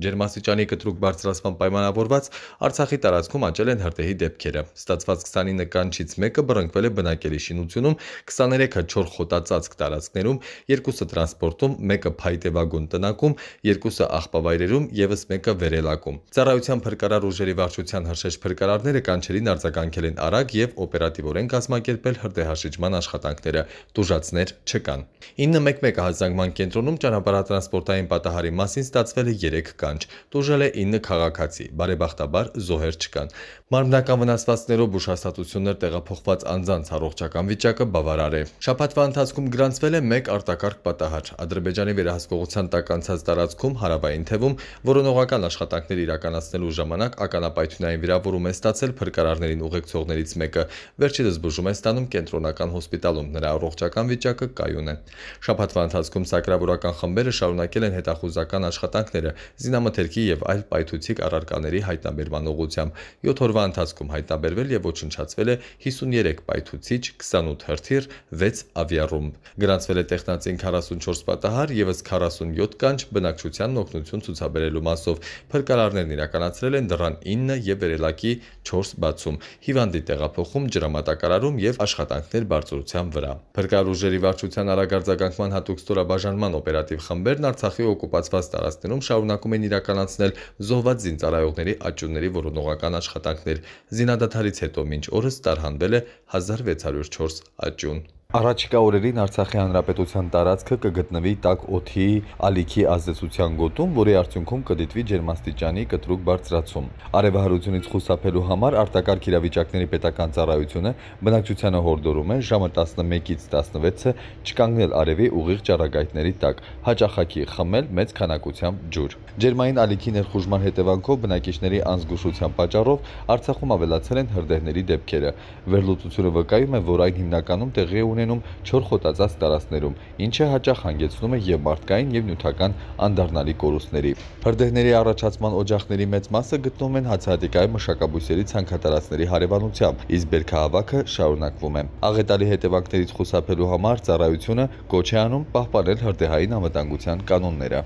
Ջերմաստիճանի կտրուկ բարձրացման պայմանավորված Արցախի տարածքում աճել են հրդեհի դեպքերը։ Ստացված 29 կանչից մեկը բռնկվել է բնակելի շինությունում, 23-ը չոր խոտածածկ տարածքներում, երկուսը տրանսպորտում, մեկը փայտե վագոն տնակում, երկուսը աղբավայրերում ևս մեկը վերելակում։ Ծառայության փրկարար ուժերի վարչության հրշեջ փրկարարները կանչերին արձագանքել են արագ եւ օպերատիվորեն կազմակերպել հրդեհաշիճման աշխատանքները։ Տուժածներ չկան։ 911 հազանգման կենտրոնում ճանապարհատրանսպորտային պատահարի մասին ստացվել է 3 կանչ, տուժել է 9 քաղաքացի, բարեբախտաբար զոհեր չկան։ Մարմնական վնասվածքներով բուժհաստատություններ տեղափոխված անձանց առողջական վիճակը բավարար է։ Շաբաթվա ընթացքում գրանցվել է 1 արտակարգ պատահար։ Ադրբեջանի վերահսկողության տակ անցած տարածքում հարավային թևում որոնողական աշխատանքներ իրականացնելու ժամանակ ականապայթյունային վիրավորում է ստացել փրկարարներին ուղեկցողներից մեկը։ Վերջինս բուժում է ստանում կենտրոնական հոսպիտալում։ Նրա առողջական վիճակը կայուն է։ Շաբաթվա ընթացքում սակրավորական խմբերը շարունակել են հետախուզական աշխատանքները անձինամթերքի եւ այլ պայթուցիկ առարկաների հայտնաբերման ուղղությամբ 7 օրվա ընթացքում հայտնաբերվել եւ ոչնչացվել է 53 պայթուցիչ, 28 հրթիռ, 6 ավիառումբ։ Գրանցվել է տեխնացին 44 պատահար եւս 47 կանչ բնակչությանն օգնություն ցուցաբերելու մասով։ Փրկարարներն իրականացրել են դրան 9 եւ վերելակի 4 բացում, հիվանդի տեղափոխում ջրամատակարարում եւ աշխատանքներ բարձրության վրա։ Փրկար ուժերի վարչության արագարձագանքման հատուկ ստորաբաժանման օպերատիվ խմբերն Արցախի օկուպացված տարածքներում շարունակում են են իրականացնել զոհված զինծառայողների աճուրների որոնողական աշխատանքներ։ Զինադադարից հետո մինչ օրս տարհանվել է 1604 աճուն։ Առաջիկա օրերին Արցախի հանրապետության տարածքը կգտնվի տաք օթի ալիքի ազդեցության գոտում, որի արդյունքում կդիտվի ջերմաստիճանի կտրուկ բարձրացում։ Արևահարությունից խուսափելու համար արտակարգ իրավիճակների պետական ծառայությունը բնակչությանը հորդորում է ժամը 11-ից 16-ը չկանգնել արևի ուղիղ ճառագայթների տակ, հաճախակի խմել մեծ քանակությամբ ջուր։ Ջերմային ալիքի ներխուժման հետևանքով բնակիչների անզգուշության պատճառով Արցախում ավելացել են հրդեհների դեպքերը։ Վերլուծությունը վկայում է, որ այն հիմնականում տեղի է ունենում ունենում չորխոտածած տարածներում, ինչը հաճախ հանգեցնում է եւ մարդկային եւ նյութական անդառնալի կորուստների։ Հրդեհների առաջացման օջախների մեծ մասը գտնվում են հացահատիկայի մշակաբույսերի ցանքատարածքների հարևանությամբ, իսկ բերքահավաքը շարունակվում է։ Աղետալի հետևանքներից խուսափելու համար ծառայությունը կոչ է անում պահպանել հրդեհային անվտանգության կանոնները։